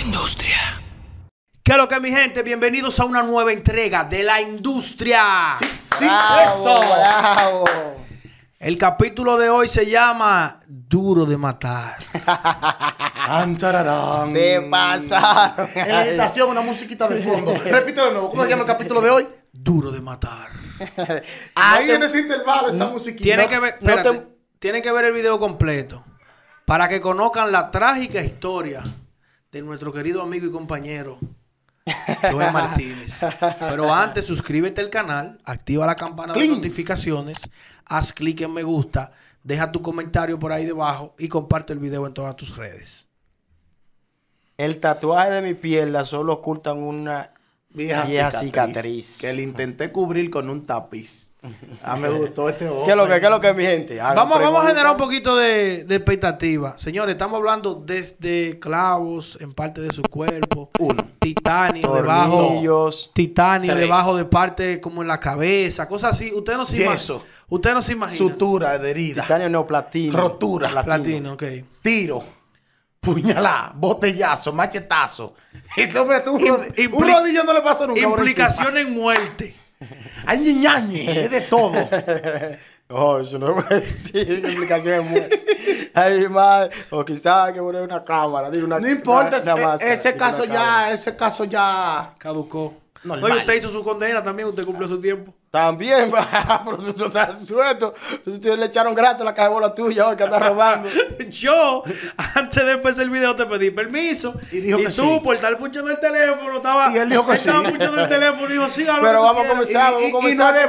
industria. ¿Qué es lo que mi gente? Bienvenidos a una nueva entrega de la industria. Sí, sí, eso. El capítulo de hoy se llama Duro de matar. Se pasaron. En la estación, una musiquita de fondo. Repito de nuevo. ¿Cómo se llama el capítulo de hoy? Duro de matar. Ah, Ahí en ese intervalo, esa musiquita. Tiene que ver, tienen que ver el video completo para que conozcan la trágica historia de nuestro querido amigo y compañero Joel Martínez. Pero antes, suscríbete al canal, activa la campana de notificaciones, haz clic en me gusta, deja tu comentario por ahí debajo y comparte el video en todas tus redes. El tatuaje de mi pierna solo ocultan una vieja, cicatriz, que le intenté cubrir con un tapiz. Ah, me gustó este ¿Qué es lo que, es mi gente? vamos, vamos a generar un poquito de, expectativa. Señores, estamos hablando desde clavos en parte de su cuerpo. Uno. Titanio de debajo. Titanio debajo de parte como en la cabeza. Cosas así. Usted no se imagina. Usted no se imagina. Sutura de herida. Titanio neoplatino. Rotura. Platino, Tiro. puñalada, botellazo, machetazo. Este hombre, un, rodillo no le pasó nunca. Implicación en muerte. Hay ñañe, es de todo. oh eso no decir, O quizás que poner una cámara, No importa, ese, caso ya, ese caso ya caducó. Normal. No, usted hizo su condena también, usted cumplió su tiempo. También, pero tú estás suelto. Ustedes le echaron grasa a la caja de bola tuya hoy que está robando. Yo, antes de empezar el video, te pedí permiso. Y, dijo y tú, por estar puchando el teléfono, estaba. Y él dijo que el teléfono y dijo, sí, Pero vamos a comenzar, vamos a Y no de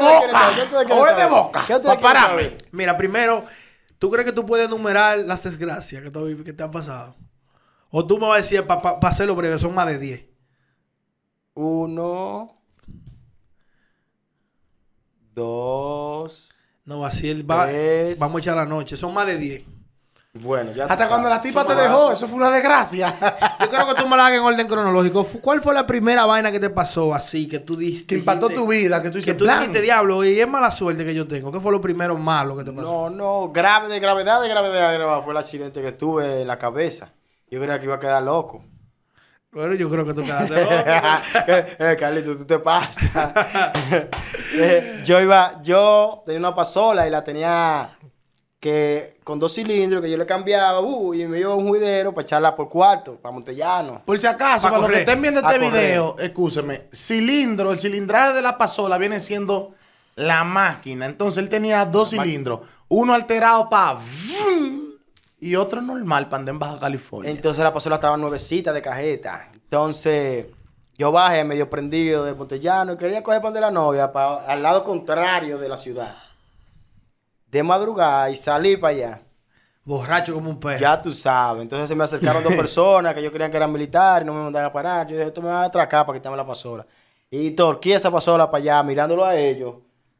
boca. es de boca. Mira, primero, ¿tú crees que tú puedes enumerar las desgracias que te, han pasado? O tú me vas a decir, para hacerlo breve, son más de 10. Uno. Dos. No, así él va. Vamos a echar la noche. Son más de diez. Bueno, ya Hasta cuando la tipa te dejó, eso fue una desgracia. Yo creo que tú me la hagas en orden cronológico. ¿Cuál fue la primera vaina que te pasó así? Que tú diste. Que impactó tu vida, que tú dijiste, diablo, y es mala suerte que yo tengo. ¿Qué fue lo primero malo que te pasó? No, no, grave, de gravedad, de gravedad, de gravedad. Fue el accidente que tuve en la cabeza. Yo creía que iba a quedar loco. Bueno, yo creo que tú quedaste. eh, Carlito, tú te pasas. Eh, yo iba, yo tenía una pasola y la tenía que con dos cilindros que yo le cambiaba uh, y me iba un juidero para echarla por cuarto, para Montellano. Por si acaso, para, los que estén viendo este video, escúcheme, cilindro, el cilindrado de la pasola viene siendo la máquina. Entonces él tenía dos cilindros, uno alterado para... Y otro normal, andar en Baja California. Entonces la pasola estaba nuevecita de cajeta. Entonces yo bajé medio prendido de Montellano y quería coger pan de la novia al lado contrario de la ciudad. De madrugada y salí para allá. Borracho como un perro. Ya tú sabes. Entonces se me acercaron dos personas que yo creía que eran militares y no me mandaban a parar. Yo dije, esto me va a atracar para quitarme la pasola. Y torquí esa pasola para allá, mirándolo a ellos,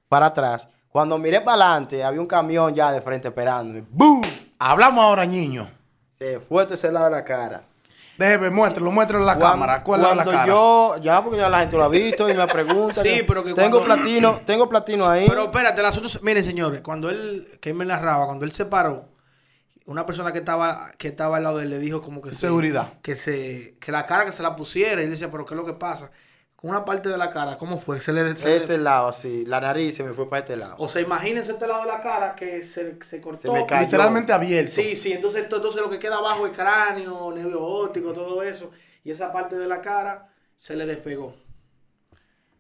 para atrás. Cuando miré para adelante, había un camión ya de frente esperándome. ¡Bum! Hablamos ahora, niño. Se fue a ese lado de la cara. Déjeme, muéstralo, muéstralo en la cámara. ¿Cuál cuando la yo, ya porque ya la gente lo ha visto y me pregunta. sí, pero que Tengo platino, tengo platino ahí. Pero espérate, el asunto... Miren, señores, cuando él, que él me narraba, cuando él se paró, una persona que estaba, que estaba al lado de él le dijo como que... Seguridad. que, se, que la cara que se la pusiera. Y le decía, pero ¿qué es lo que pasa? una parte de la cara, ¿cómo fue? Se le, Ese lado, sí. La nariz se me fue para este lado. O sea, imagínense este lado de la cara que se, se cortó. Se Literalmente abierto. Sí, sí. Entonces, entonces lo que queda abajo es cráneo, nervio óptico, todo eso. Y esa parte de la cara se le despegó.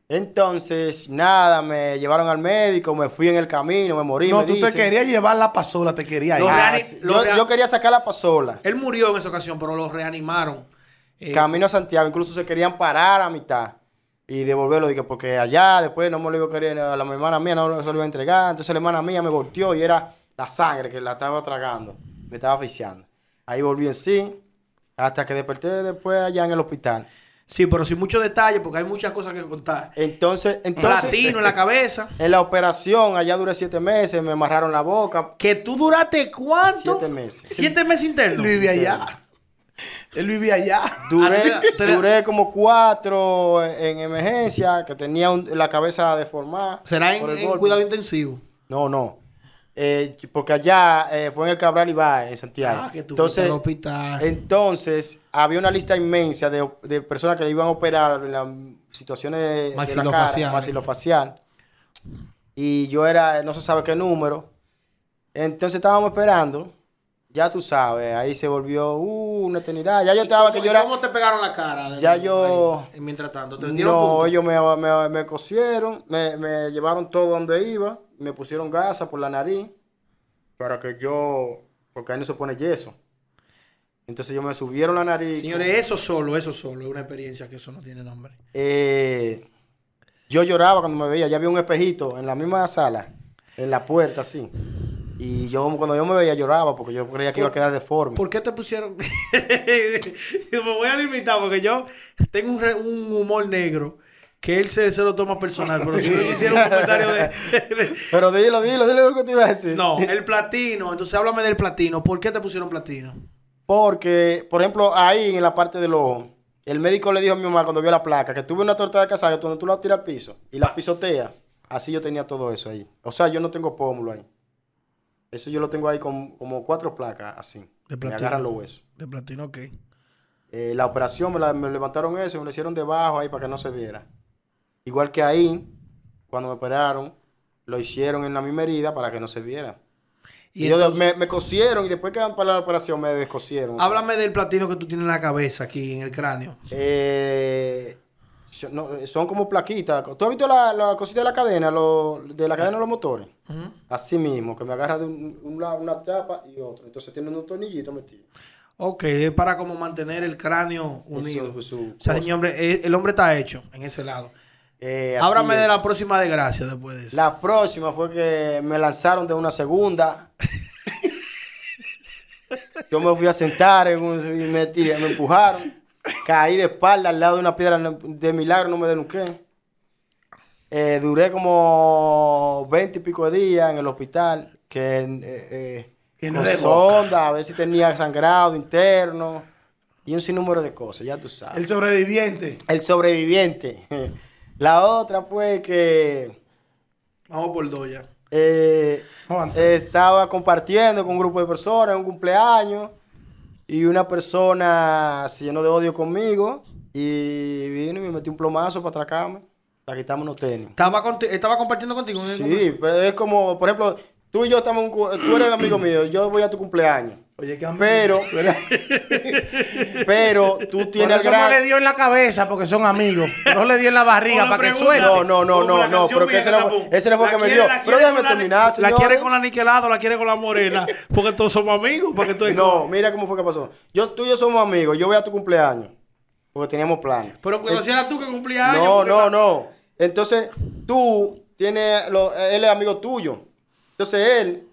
Entonces, nada, me llevaron al médico, me fui en el camino, me morí. No, tú te querías llevar la pasola, te querías ah, yo, yo quería sacar la pasola. Él murió en esa ocasión, pero lo reanimaron. Eh, camino a Santiago, incluso se querían parar a mitad y devolverlo, dije, porque allá después no me lo iba a querer, a la hermana mía no se lo iba a entregar, entonces la hermana mía me volteó y era la sangre que la estaba tragando, me estaba asfixiando. Ahí volví en sí, hasta que desperté después allá en el hospital. Sí, pero sin mucho detalle, porque hay muchas cosas que contar. Entonces, entonces. Platino en la cabeza. En la operación, allá duré siete meses, me amarraron la boca. ¿Que tú duraste cuánto? Siete meses. ¿Siete meses internos? Viví allá. Él vivía allá. Ah, duré, como cuatro en emergencia, que tenía la cabeza deformada. ¿Será en, cuidado intensivo? No, no. Eh, porque allá eh, fue en el Cabral y va en Santiago. Ah, que entonces, hospital. entonces, había una lista inmensa de, personas que iban a operar en las situaciones De maxilofacial. Y yo era, no se sabe qué número. Entonces estábamos esperando ya tú sabes, ahí se volvió uh, una eternidad. Ya yo estaba que llorar. ¿Cómo te pegaron la cara? Ya yo. mientras tanto, No, ellos me, me, me cosieron, me, llevaron todo donde iba, me pusieron gasa por la nariz para que yo. Porque ahí no se pone yeso. Entonces ellos me subieron la nariz. Señores, eso solo, eso solo, es una experiencia que eso no tiene nombre. Eh, yo lloraba cuando me veía, ya había un espejito en la misma sala, en la puerta, así. Y yo cuando yo me veía lloraba porque yo creía que iba a quedar deforme. ¿Por qué te pusieron? me voy a limitar porque yo tengo un, humor negro que él se, lo toma personal, pero si yo hiciera un comentario de, Pero dilo, dilo, dilo lo que te iba a decir. No, el platino, entonces háblame del platino. ¿Por qué te pusieron platino? Porque, por ejemplo, ahí en la parte de ojo, el médico le dijo a mi mamá cuando vio la placa que tuve una torta de casaje. donde tú la tiras al piso y la ah. pisoteas. Así yo tenía todo eso ahí. O sea, yo no tengo pómulo ahí. Eso yo lo tengo ahí con, como cuatro placas así. De platino. Me agarran los huesos. De platino, ok. Eh, la operación me, levantaron eso, y me lo hicieron debajo ahí para que no se viera. Igual que ahí, cuando me operaron, lo hicieron en la misma herida para que no se viera. Y, me, cosieron y después que para la operación me descosieron. Háblame del platino que tú tienes en la cabeza aquí, en el cráneo. Eh, eh, son como plaquitas. ¿Tú has visto la, la cosita de la cadena, lo, de la cadena de los motores? Así mismo, que me agarra de un, lado una tapa y otro. Entonces tiene un tornillito metido. Ok, es para como mantener el cráneo unido. Eh, el hombre, está hecho en ese lado. Eh, Háblame de la próxima desgracia después de eso. La próxima fue que me lanzaron de una segunda. Yo me fui a sentar y me, me empujaron. Caí de espalda al lado de una piedra de milagro, no me denunqué. Eh, duré como 20 y pico de días en el hospital, que, eh, eh, no de sonda, a ver si tenía sangrado interno y un sinnúmero de cosas, ya tú sabes. El sobreviviente. El sobreviviente. La otra fue que... Vamos por doya. estaba compartiendo con un grupo de personas en un cumpleaños y una persona se llenó de odio conmigo y vino y me metió un plomazo para atracarme, para quitarme unos tenis. ¿Estaba, estaba compartiendo contigo? Sí, pero es como, por ejemplo, tú y yo estamos, tú eres amigo mío, yo voy a tu cumpleaños. Pero, pero tú tienes que. eso no le dio en la cabeza porque son amigos. No le dio en la barriga para que suene. No, no, no, no, no. Pero ese, no, fue que me dio. Pero déjame terminar. La, quiere con la niquelada, la quiere con la morena. Porque todos somos amigos. tú no, mira cómo fue que pasó. Yo, tú y yo somos amigos. Yo voy a tu cumpleaños. Porque teníamos planes. Pero eh, cuando si era tú que cumplía años. No, no, no. Entonces, tú tienes. él es amigo tuyo. Entonces, él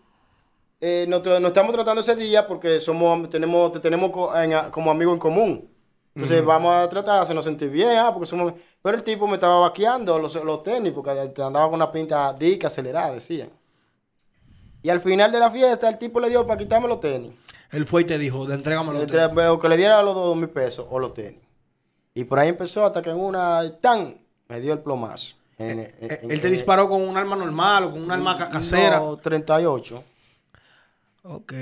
eh, nos, estamos tratando ese día porque somos, tenemos, te tenemos como amigo en común. Entonces vamos a tratar, se nos sentir bien, ah, porque somos... Pero el tipo me estaba vaqueando los, tenis porque andaba con una pinta dica, acelerada, decía Y al final de la fiesta el tipo le dio para quitarme los tenis. Él fue y te dijo, de los tenis. Pero que le diera los dos mil pesos o los tenis. Y por ahí empezó hasta que en una, tan, me dio el plomazo. Eh, eh, él te disparó con un arma normal o con un arma casera. 38. Ok.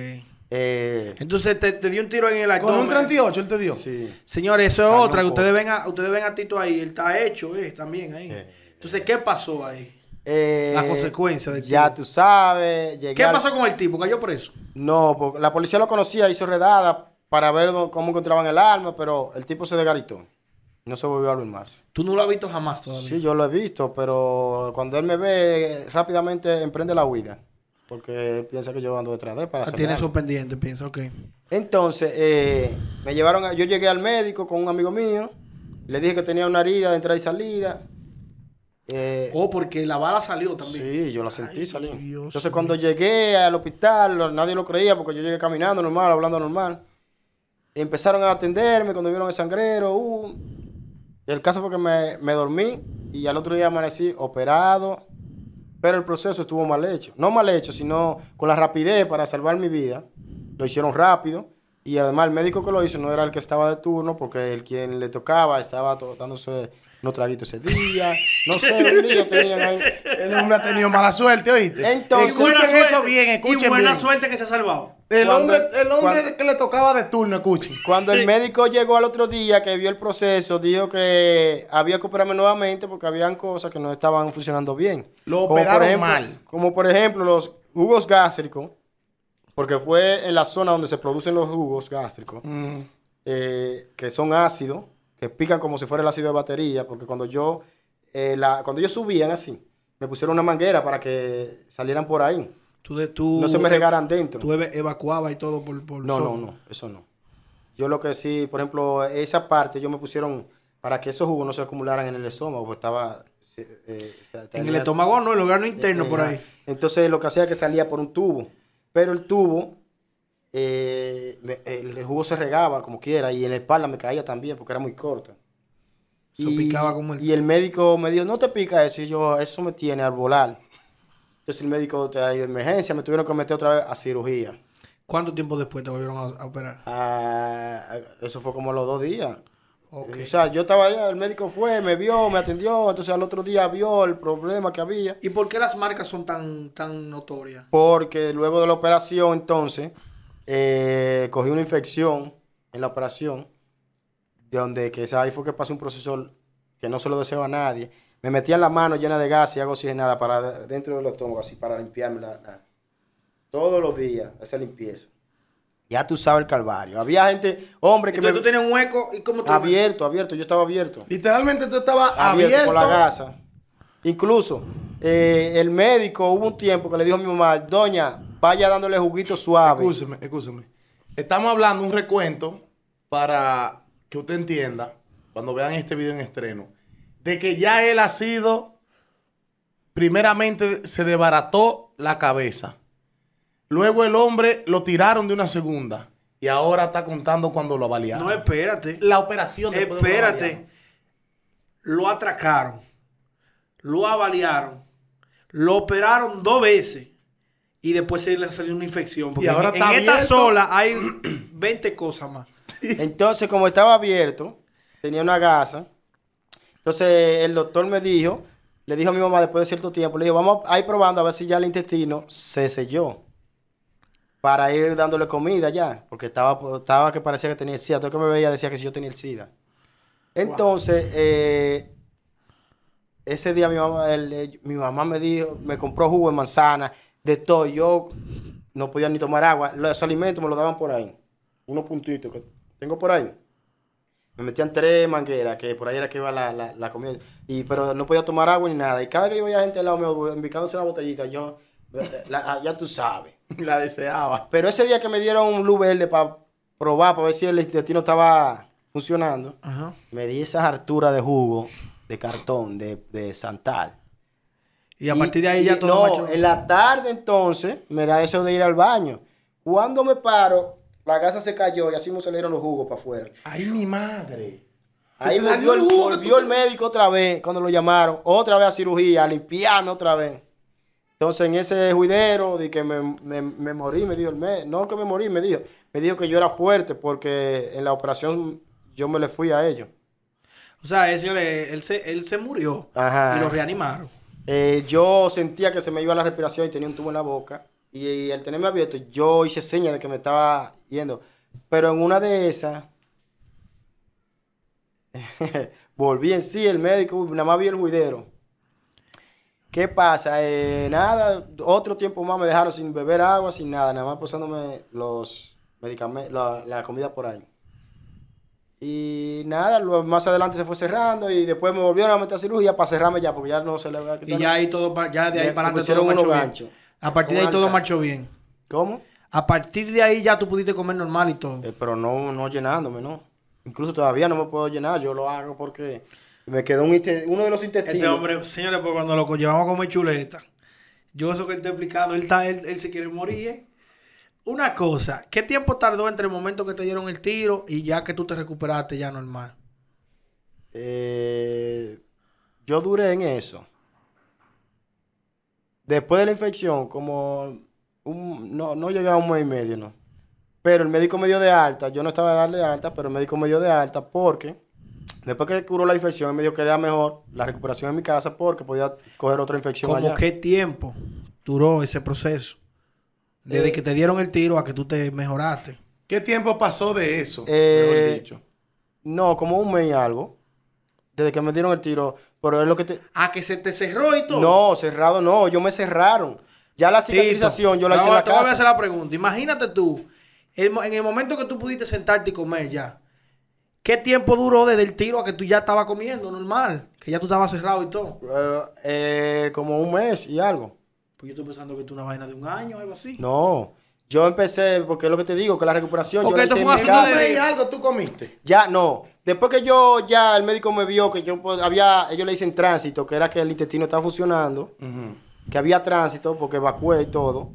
Eh, Entonces te, dio un tiro en el abdomen. Con un 38 él te dio. Sí. Señores, eso es otra. ustedes ven, a, ustedes ven a Tito ahí. Él está hecho, eh, también ahí. Eh, Entonces, ¿qué pasó ahí? Eh, la consecuencia del Ya tú sabes. ¿Qué pasó con el tipo? ¿Cayó preso? No, porque la policía lo conocía, hizo redada para ver cómo encontraban el arma, pero el tipo se desgaritó. No se volvió a ver más. ¿Tú no lo has visto jamás todavía? Sí, yo lo he visto, pero cuando él me ve, rápidamente emprende la huida porque piensa que yo ando detrás de él para ah, Tiene sorprendente, pendiente, piensa, ok. Entonces, eh, me llevaron, a, yo llegué al médico con un amigo mío, le dije que tenía una herida de entrada y salida. Eh, oh, porque la bala salió también. Sí, yo la sentí Entonces, cuando llegué al hospital, nadie lo creía porque yo llegué caminando normal, hablando normal. Empezaron a atenderme cuando vieron el sangrero. Uh. El caso fue que me, me dormí y al otro día amanecí operado pero el proceso estuvo mal hecho. No mal hecho, sino con la rapidez para salvar mi vida. Lo hicieron rápido y además el médico que lo hizo no era el que estaba de turno porque el quien le tocaba estaba dándose no traguito ese día, no sé, un niños tenían ahí. El hombre ha tenido mala suerte, ¿oíste? Entonces, escuchen eso bien, escuchen bien. Y buena suerte que se ha salvado. El hombre, que le tocaba de turno, escuchen. Cuando el médico llegó al otro día, que vio el proceso, dijo que había que operarme nuevamente porque habían cosas que no estaban funcionando bien. Lo operaron mal. Como por ejemplo los jugos gástricos, porque fue en la zona donde se producen los jugos gástricos, mm. eh, que son ácidos que pican como si fuera el ácido de batería, porque cuando yo, eh, la, cuando ellos subían así, me pusieron una manguera para que salieran por ahí. no se me regaran dentro. ¿Tú evacuabas y todo por, por No, no, no, eso no. Yo lo que sí, por ejemplo, esa parte yo me pusieron para que esos jugos no se acumularan en el estómago, Porque estaba... Eh, en el estómago no, en el órgano interno por ahí. Entonces lo que hacía es que salía por un tubo, pero el tubo eh, el, jugo se regaba como quiera y en la espalda me caía también porque era muy corta. y, como el... y el médico me dijo, no te pica eso. yo, eso me tiene al volar. Entonces el médico te emergencia, me tuvieron que meter otra vez a cirugía. ¿Cuánto tiempo después te volvieron a, operar? Ah, ah, eso fue como los dos días. Eh, o sea, yo estaba allá, el médico fue, me vio, me atendió, entonces al otro día vio el problema que había. ¿Y por qué las marcas son tan, tan notorias? Porque luego de la operación, entonces, eh, cogí una infección en la operación, de donde que ahí fue que pasó un proceso que no se lo deseo a nadie. Me metían la mano llena de gas y agua nada para dentro del estómago, así para limpiarme la, todos los días, esa limpieza. Ya tú sabes el calvario. Había gente, hombre, que tú tienes un hueco y cómo tú... Abierto, abierto, yo estaba abierto. Literalmente tú estabas abierto. con la gasa. Incluso, eh, el médico, hubo un tiempo que le dijo a mi mamá, doña, vaya dándole juguito suave. Escúcheme, escúcheme. Estamos hablando un recuento para que usted entienda, cuando vean este video en estreno, de que ya él ha sido, primeramente se desbarató la cabeza. Luego el hombre lo tiraron de una segunda. Y ahora está contando cuando lo avaliaron No, espérate. La operación. De espérate. Lo, lo atracaron. Lo avaliaron. Lo operaron dos veces y después se le salió una infección. y ahora en, está en esta sola hay 20 cosas más. Entonces, como estaba abierto, tenía una gasa. Entonces, el doctor me dijo, le dijo a mi mamá después de cierto tiempo, le dijo, vamos a ir probando a ver si ya el intestino se selló. Para ir dándole comida ya. Porque estaba, estaba que parecía que tenía el SIDA. Todo el que me veía decía que si yo tenía el SIDA. Entonces, eh, ese día mi mamá, eh, mi mamá me dijo, me compró jugo de manzana de todo. Yo no podía ni tomar agua. Los alimentos me los daban por ahí. Unos puntitos que tengo por ahí. Me metían tres mangueras, que por ahí era que iba la, comida. Y, pero no podía tomar agua ni nada. Y cada vez que a gente al lado me indicándose una botellita, yo, eh, eh, ah, ya tú sabes. La deseaba. Pero ese día que me dieron un luz verde para probar, para ver si el intestino estaba funcionando, me di esas harturas de jugo, de cartón, de, de santal y a partir de ahí ya todo. No, en la tarde entonces me da eso de ir al baño. Cuando me paro, la casa se cayó y así me salieron los jugos para afuera. ¡Ay, mi madre! Ahí volvió el, volvió el médico otra vez cuando lo llamaron, otra vez a cirugía, a limpiarme otra vez. Entonces en ese juidero de que me, morí, me dijo el médico, no que me morí, me dijo, me dijo que yo era fuerte porque en la operación yo me le fui a ellos. O sea, ese, él, se, él se murió y lo reanimaron. Eh, yo sentía que se me iba la respiración y tenía un tubo en la boca. Y, al tenerme abierto, yo hice señas de que me estaba yendo. Pero en una de esas, volví en sí, el médico, nada más vi el juidero. ¿Qué pasa? Eh, nada, otro tiempo más me dejaron sin beber agua, sin nada, nada más pasándome los medicamentos, la comida por ahí. Y nada, más adelante se fue cerrando y después me volvieron a meter cirugía para cerrarme ya, porque ya no se le va a quitar. Y ya ahí todo, ya de ahí para adelante todo marchó bien. Gancho. A partir de ahí todo marchó bien. ¿Cómo? A partir de ahí ya tú pudiste comer normal y todo. Eh, pero no, no llenándome, no. Incluso todavía no me puedo llenar, yo lo hago porque me quedó uno de los este intestinos. Este hombre, señores, pues cuando lo llevamos a comer chuleta, yo eso que él está explicado, él, está, él, él se quiere morir, eh. Una cosa, ¿qué tiempo tardó entre el momento que te dieron el tiro y ya que tú te recuperaste ya normal? Eh, yo duré en eso. Después de la infección, como no, no llegué a un mes y medio, ¿no? Pero el médico me dio de alta, yo no estaba de darle de alta, pero el médico me dio de alta porque después que curó la infección, me dijo que era mejor la recuperación en mi casa porque podía coger otra infección. ¿Cómo qué tiempo duró ese proceso? Desde eh, que te dieron el tiro a que tú te mejoraste. ¿Qué tiempo pasó de eso? Eh, no, como un mes y algo. Desde que me dieron el tiro. Pero es lo que te. A ah, que se te cerró y todo. No, cerrado no. Yo me cerraron. Ya la cicatrización yo la hice en la te voy a hacer la pregunta. Imagínate tú, en el momento que tú pudiste sentarte y comer ya, ¿qué tiempo duró desde el tiro a que tú ya estabas comiendo normal? Que ya tú estabas cerrado y todo. Eh, como un mes y algo. Pues yo estoy pensando que tú una vaina de un año o algo así. No. Yo empecé, porque es lo que te digo, que la recuperación. Porque algo tú comiste? Ya, no. Después que yo, ya el médico me vio que yo pues, había, ellos le dicen tránsito, que era que el intestino estaba funcionando, que había tránsito porque evacué y todo.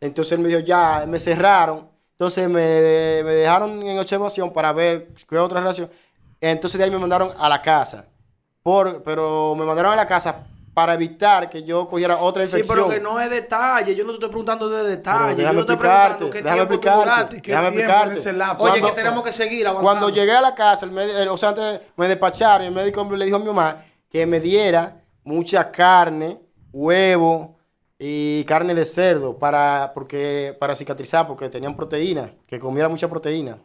Entonces él me dijo, ya, me cerraron. Entonces me, dejaron en observación para ver qué otra relación. Entonces de ahí me mandaron a la casa. Por, pero me mandaron a la casa para evitar que yo cogiera otra infección. Sí, pero que no es detalle. Yo no te estoy preguntando de detalle. Déjame yo no estoy preguntando qué déjame tiempo explicarte, déjame explicarte. Oye, que tenemos que seguir avanzando. Cuando llegué a la casa, el o sea, antes me despacharon y el médico le dijo a mi mamá que me diera mucha carne, huevo y carne de cerdo para, porque, para cicatrizar, porque tenían proteína, que comiera mucha proteína.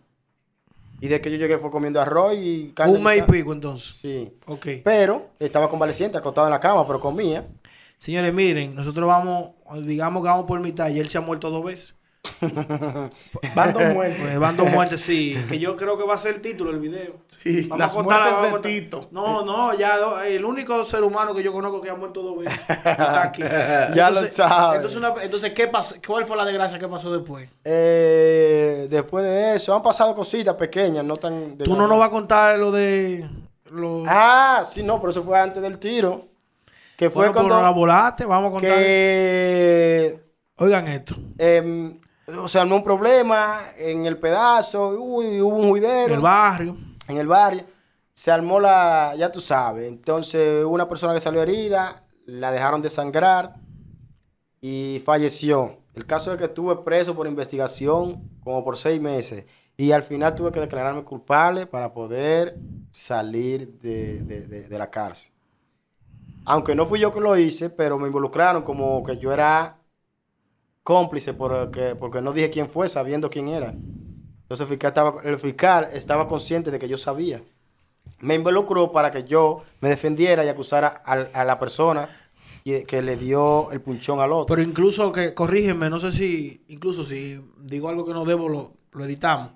Y de que yo llegué fue comiendo arroz y carne. Un mes y pico entonces. Sí. Ok. Pero estaba convaleciente, acostado en la cama, pero comía. Señores, miren, nosotros vamos, digamos que vamos por mitad y él se ha muerto dos veces. Bando eh, Muerte. Eh, bando Muerte, sí. Que yo creo que va a ser el título del video. Sí, las muertes de No, no, ya el único ser humano que yo conozco que ha muerto dos veces está aquí. ya lo sabes. Entonces, entonces, ¿qué pasó? ¿cuál fue la desgracia que pasó después? Eh, después de eso, han pasado cositas pequeñas, no tan... De Tú no nos vas a contar lo de... Ah, sí, no, pero eso fue antes del tiro. Que fue bueno, cuando... la volaste, vamos a contar. Oigan esto. Em, o sea, armó un problema en el pedazo, uy, hubo un juidero. En el barrio. En el barrio. Se armó la, ya tú sabes. Entonces, una persona que salió herida, la dejaron de sangrar y falleció. El caso es que estuve preso por investigación como por seis meses y al final tuve que declararme culpable para poder salir de la cárcel. Aunque no fui yo que lo hice, pero me involucraron como que yo era cómplice porque, eh, porque no dije quién fue, sabiendo quién era. Entonces el fiscal, estaba, el estaba consciente de que yo sabía. Me involucró para que yo me defendiera y acusara a, la persona que, le dio el punchón al otro. Pero incluso que, corrígeme, no sé si, incluso si digo algo que no debo, lo, lo editamos.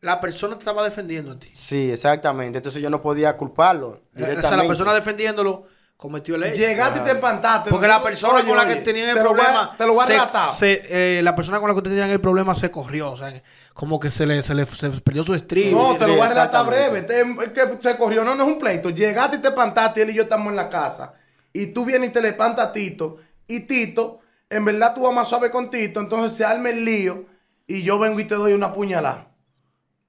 La persona estaba defendiendo a ti. Sí, exactamente. Entonces yo no podía culparlo. Eh, o sea, la persona defendiéndolo cometió el hecho. Llegaste y te espantaste. Porque la persona con la que tenían el problema. te lo voy a la persona con la que tenían el problema se corrió. O sea, como que se le, perdió su stream. No, te lo voy a relatar breve. Em, que se corrió. No, no es un pleito. Llegaste y te espantaste. Él y yo estamos en la casa. Y tú vienes y te le espantas a Tito. Y Tito, en verdad tú vas más suave con Tito. Entonces se arma el lío. Y yo vengo y te doy una puñalada.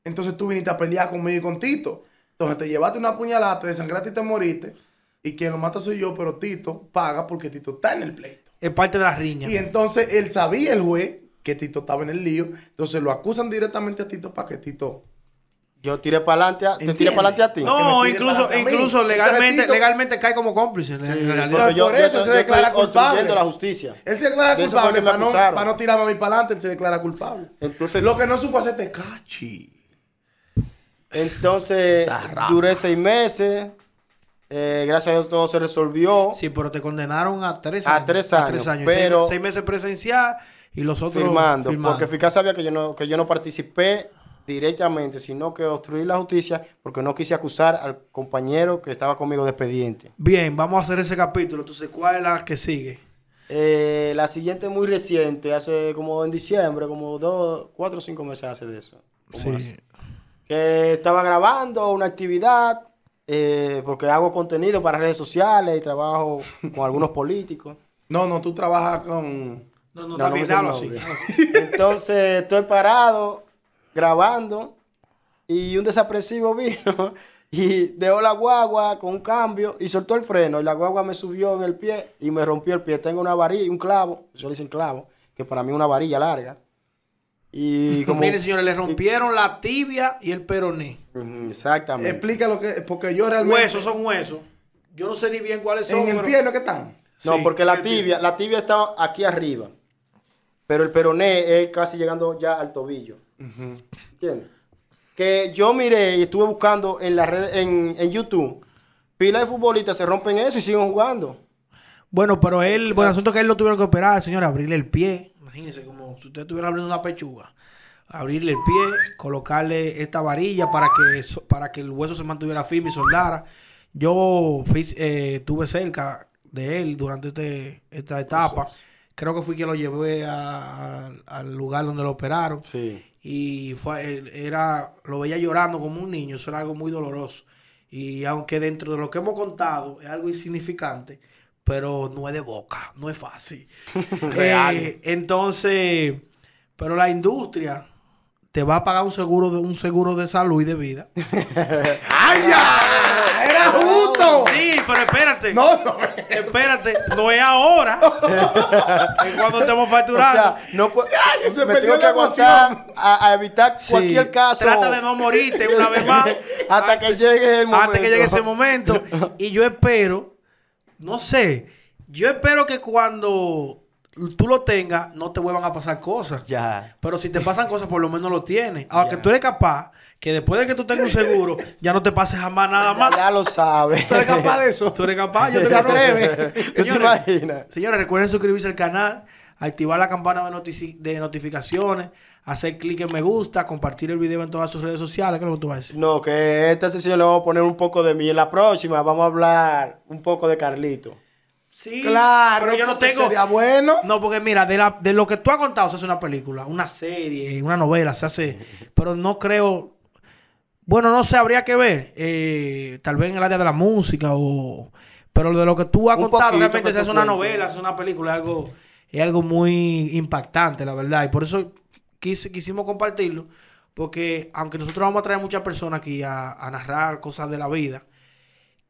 Entonces tú viniste a pelear conmigo y con Tito. Entonces te llevaste una puñalada, te desangraste y te moriste y quien lo mata soy yo, pero Tito paga porque Tito está en el pleito. Es parte de la riña. Y entonces él sabía, el juez, que Tito estaba en el lío. Entonces lo acusan directamente a Tito para que Tito. Yo tiré para adelante, te tiré para adelante a ti. No, incluso, incluso legalmente, legalmente cae como cómplice. por eso yo, se declara culpable. la justicia. Él se declara culpable para no, tirarme a mí para adelante, él se declara culpable. Entonces, lo que no supo hacer cachi Entonces, duré seis meses. Eh, gracias a Dios todo se resolvió. Sí, pero te condenaron a tres años. A tres años. pero seis, meses presencial y los otros. Firmando, Porque FICA sabía que yo, no, que yo participé directamente, sino que obstruí la justicia porque no quise acusar al compañero que estaba conmigo de expediente. Bien, vamos a hacer ese capítulo. Entonces, ¿cuál es la que sigue? Eh, la siguiente muy reciente, hace como en diciembre, como dos, cuatro o cinco meses hace de eso. Sí. Que estaba grabando una actividad eh, porque hago contenido para redes sociales y trabajo con algunos políticos. No, no, tú trabajas con... No, no, no, también no Entonces, estoy parado grabando y un desapresivo vino y dejó la guagua con un cambio y soltó el freno y la guagua me subió en el pie y me rompió el pie. Tengo una varilla, y un clavo, yo le dicen clavo, que para mí es una varilla larga. Y Miren, señores, le rompieron la tibia y el peroné. Exactamente. Explica lo que... Porque yo realmente... Huesos son huesos. Yo no sé ni bien cuáles son. ¿En el pie no que están? No, porque la tibia, la tibia está aquí arriba. Pero el peroné es casi llegando ya al tobillo. Que yo miré y estuve buscando en la red, en, YouTube, pila de futbolistas se rompen eso y siguen jugando. Bueno, pero él, bueno, asunto que él lo tuvieron que operar, señor, abrirle el pie. Imagínense si usted estuviera abriendo una pechuga. Abrirle el pie, colocarle esta varilla para que, para que el hueso se mantuviera firme y soldara. Yo eh, estuve cerca de él durante este, esta etapa. Creo que fui quien lo llevé al lugar donde lo operaron. Y fue, era, lo veía llorando como un niño. Eso era algo muy doloroso. Y aunque dentro de lo que hemos contado es algo insignificante, pero no es de boca, no es fácil. Eh, entonces, pero la industria te va a pagar un seguro de un seguro de salud y de vida. ¡Ay, ya! ¡Era oh, justo! Sí, pero espérate. No, no. Espérate, no es ahora. es cuando estemos facturando. O sea, no puedo. Ay, se me tengo que aguantar a, evitar cualquier caso. Trata de no morirte una vez más. hasta, hasta que llegue el momento. Hasta que llegue ese momento. Y yo espero no sé, yo espero que cuando tú lo tengas, no te vuelvan a pasar cosas. Ya. Pero si te pasan cosas, por lo menos lo tienes. Ahora que tú eres capaz que después de que tú tengas un seguro, ya no te pases jamás nada más. Ya lo sabes. ¿Tú eres capaz de eso? ¿Tú eres capaz? Yo te, lo creo te imaginas? Señores, recuerden suscribirse al canal, activar la campana de, de notificaciones hacer clic en me gusta, compartir el video en todas sus redes sociales. ¿Qué es lo que tú vas a decir? No, que esta sesión le vamos a poner un poco de mí. En la próxima vamos a hablar un poco de Carlito. Sí, claro, yo no tengo. Sería bueno. No, porque mira, de, lo que tú has contado se hace una película, una serie, una novela, se hace. pero no creo. Bueno, no sé, habría que ver. Eh, tal vez en el área de la música o. Pero de lo que tú has contado, realmente se hace una novela, se hace una película, algo, es algo muy impactante, la verdad. Y por eso quisimos compartirlo, porque aunque nosotros vamos a traer muchas personas aquí a, narrar cosas de la vida,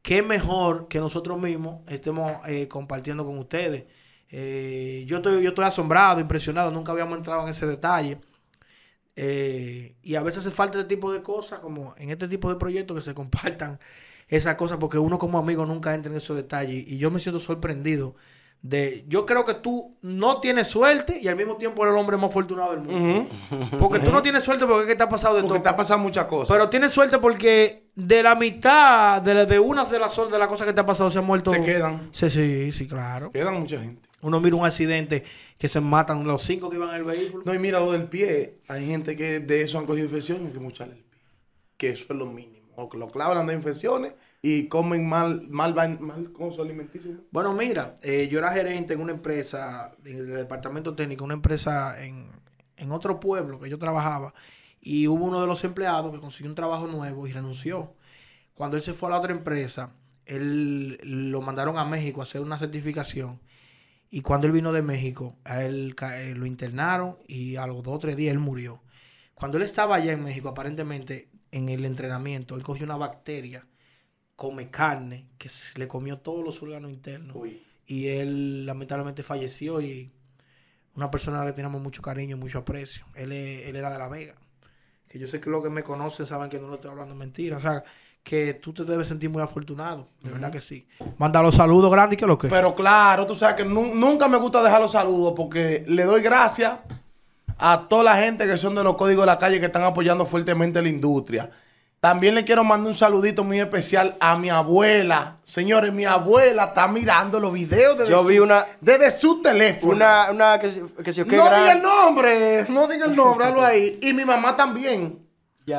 qué mejor que nosotros mismos estemos eh, compartiendo con ustedes. Eh, yo, estoy, yo estoy asombrado, impresionado, nunca habíamos entrado en ese detalle. Eh, y a veces hace falta ese tipo de cosas, como en este tipo de proyectos que se compartan esas cosas, porque uno como amigo nunca entra en esos detalles. Y yo me siento sorprendido de yo creo que tú no tienes suerte y al mismo tiempo eres el hombre más afortunado del mundo. Porque tú no tienes suerte porque te ha pasado de todo. Porque te ha pasado muchas cosas. Pero tienes suerte porque de la mitad, de, de unas de las de las cosas que te ha pasado se han muerto. Se quedan. Sí, sí, sí, claro. Quedan mucha gente. Uno mira un accidente que se matan los cinco que iban en el vehículo. No, y mira lo del pie. Hay gente que de eso han cogido infecciones que mucha el pie. Que eso es lo mínimo. O que lo clavan de infecciones y comen mal, mal, con su alimenticio. Bueno, mira, eh, yo era gerente en una empresa, en el departamento técnico, una empresa en, en otro pueblo que yo trabajaba, y hubo uno de los empleados que consiguió un trabajo nuevo y renunció. Cuando él se fue a la otra empresa, él lo mandaron a México a hacer una certificación. Y cuando él vino de México, a él, eh, lo internaron y a los dos o tres días él murió. Cuando él estaba allá en México, aparentemente en el entrenamiento, él cogió una bacteria come carne, que le comió todos los órganos internos. Y él lamentablemente falleció y una persona a la que tenemos mucho cariño, y mucho aprecio. Él, era de La Vega. Que yo sé que los que me conocen saben que no le estoy hablando mentira. O sea, que tú te debes sentir muy afortunado. De verdad que sí. Manda los saludos grandes que lo que. Pero claro, tú sabes que nunca me gusta dejar los saludos porque le doy gracias a toda la gente que son de los códigos de la calle que están apoyando fuertemente la industria. También le quiero mandar un saludito muy especial a mi abuela. Señores, mi abuela está mirando los videos desde, su, vi una, desde su teléfono. Una, que, que No diga el nombre, no diga el nombre, ahí. Y mi mamá también.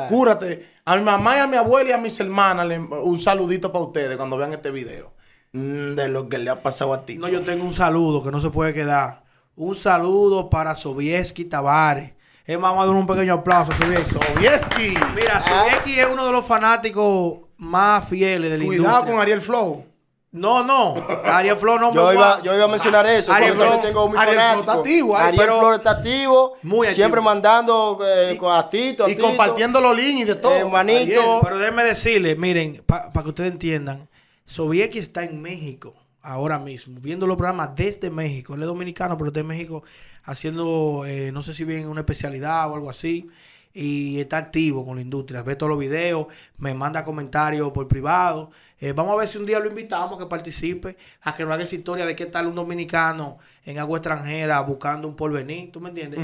Cúrate. A mi mamá y a mi abuela y a mis hermanas, un saludito para ustedes cuando vean este video. Mm, de lo que le ha pasado a ti. No, yo tengo un saludo que no se puede quedar. Un saludo para Sobieski Tavares es vamos a dar un pequeño aplauso a Sobieski. Mira, Sobieski es uno de los fanáticos más fieles del la Cuidado con Ariel Flow. No, no. Ariel Flow no yo iba, Yo iba a mencionar eso. Ariel Flow tengo muy Ariel está activo. ¿eh? Ariel Flow está activo. Muy siempre mandando eh, y, a Y compartiendo los links y de todo. Hermanito. Eh, pero déjenme decirle, miren, para que ustedes entiendan. Sobieski está en México ahora mismo, viendo los programas desde México. Él es dominicano, pero está en México haciendo, eh, no sé si bien una especialidad o algo así, y está activo con la industria. Ve todos los videos, me manda comentarios por privado. Eh, vamos a ver si un día lo invitamos a que participe, a que nos haga esa historia de qué tal un dominicano en agua extranjera buscando un porvenir, ¿tú me entiendes?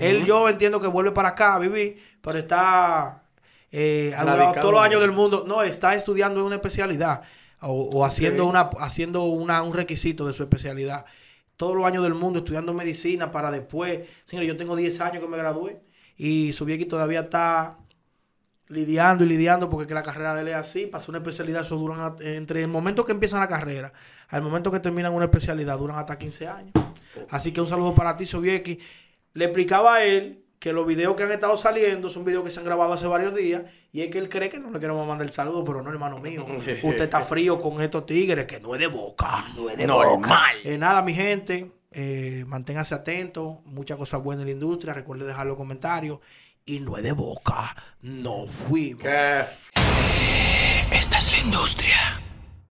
él, yo entiendo que vuelve para acá a vivir, pero está eh, todos los años del mundo. No, está estudiando una especialidad o, haciendo, una, haciendo una, un requisito de su especialidad todos los años del mundo estudiando medicina para después. Señor, yo tengo 10 años que me gradué y su todavía está lidiando y lidiando porque que la carrera de él es así. Pasó una especialidad, eso duran entre el momento que empiezan la carrera al momento que terminan una especialidad, duran hasta 15 años. Así que un saludo para ti, Sobieki. Le explicaba a él que los videos que han estado saliendo son videos que se han grabado hace varios días y es que él cree que no le queremos mandar el saludo, pero no, hermano mío. Usted está frío con estos tigres que no es de boca. No es de Normal. Boca. Eh, nada, mi gente, eh, manténgase atentos. Muchas cosas buenas en la industria. Recuerde dejar los comentarios. Y no es de boca. No fuimos. Esta es la industria.